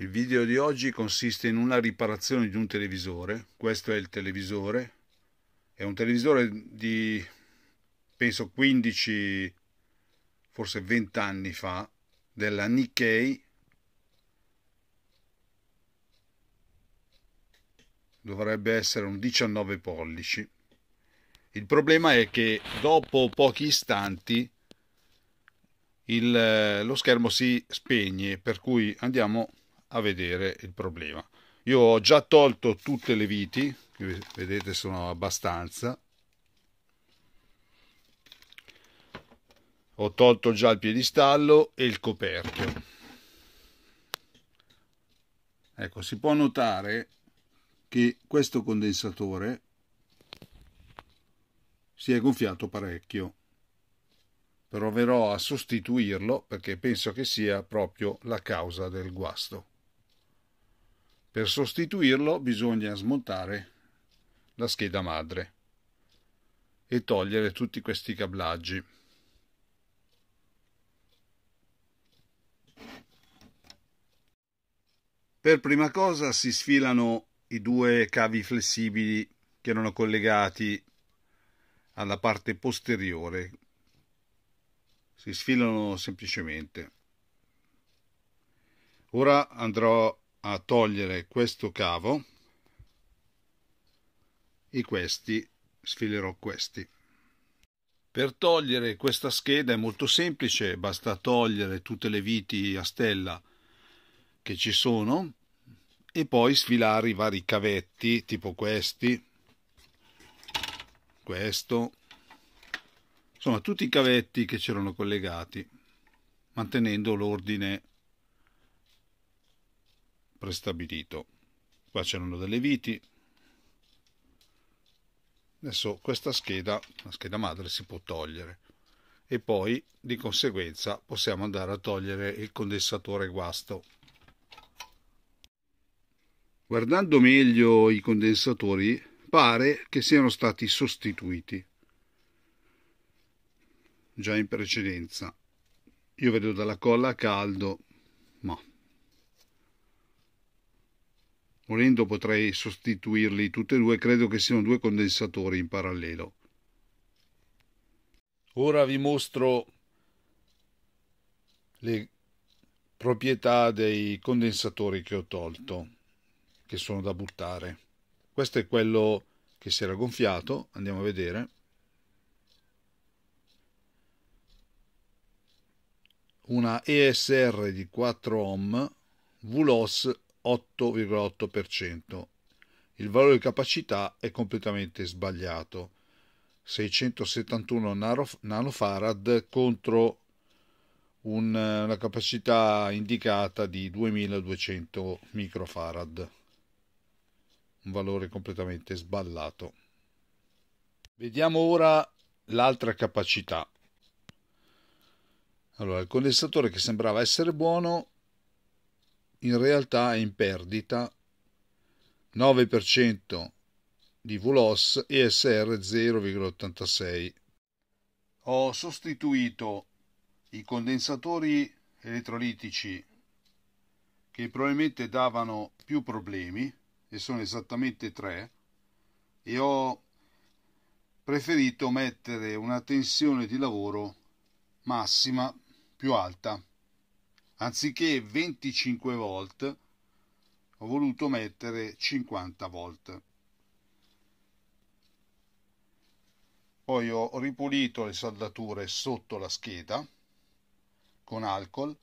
Il video di oggi consiste in una riparazione di un televisore, questo è il televisore, è un televisore di penso 15, forse 20 anni fa, della Nikkei, dovrebbe essere un 19 pollici. Il problema è che dopo pochi istanti il, lo schermo si spegne, per cui andiamo a vedere il problema. Io ho già tolto tutte le viti, vedete sono abbastanza. Ho tolto già il piedistallo e il coperchio. Ecco, si può notare che questo condensatore si è gonfiato parecchio. Proverò a sostituirlo perché penso che sia proprio la causa del guasto. Per sostituirlo bisogna smontare la scheda madre e togliere tutti questi cablaggi. Per prima cosa si sfilano i due cavi flessibili che erano collegati alla parte posteriore. Si sfilano semplicemente. Ora andrò a togliere questo cavo e questi sfilerò questi. Per togliere questa scheda è molto semplice, basta togliere tutte le viti a stella che ci sono e poi sfilare i vari cavetti tipo questi, questo, insomma tutti i cavetti che c'erano collegati, mantenendo l'ordine prestabilito. Qua c'erano delle viti. Adesso questa scheda, la scheda madre, si può togliere e poi di conseguenza possiamo andare a togliere il condensatore guasto. Guardando meglio i condensatori pare che siano stati sostituiti già in precedenza. Io vedo dalla colla a caldo Volendo potrei sostituirli tutti e due, credo che siano due condensatori in parallelo. Ora vi mostro le proprietà dei condensatori che ho tolto, che sono da buttare. Questo è quello che si era gonfiato, andiamo a vedere. Una ESR di 4 ohm, VLOS 8,8%. Il valore di capacità è completamente sbagliato. 671 nanofarad contro una capacità indicata di 2200 microfarad. Un valore completamente sballato. Vediamo ora l'altra capacità. Allora, il condensatore che sembrava essere buono in realtà è in perdita 9% di VLOS e SR 0,86. Ho sostituito i condensatori elettrolitici che probabilmente davano più problemi e sono esattamente tre e ho preferito mettere una tensione di lavoro massima più alta anziché 25 volt ho voluto mettere 50 volt poi ho ripulito le saldature sotto la scheda con alcol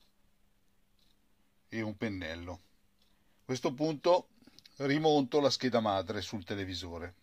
e un pennello a questo punto rimonto la scheda madre sul televisore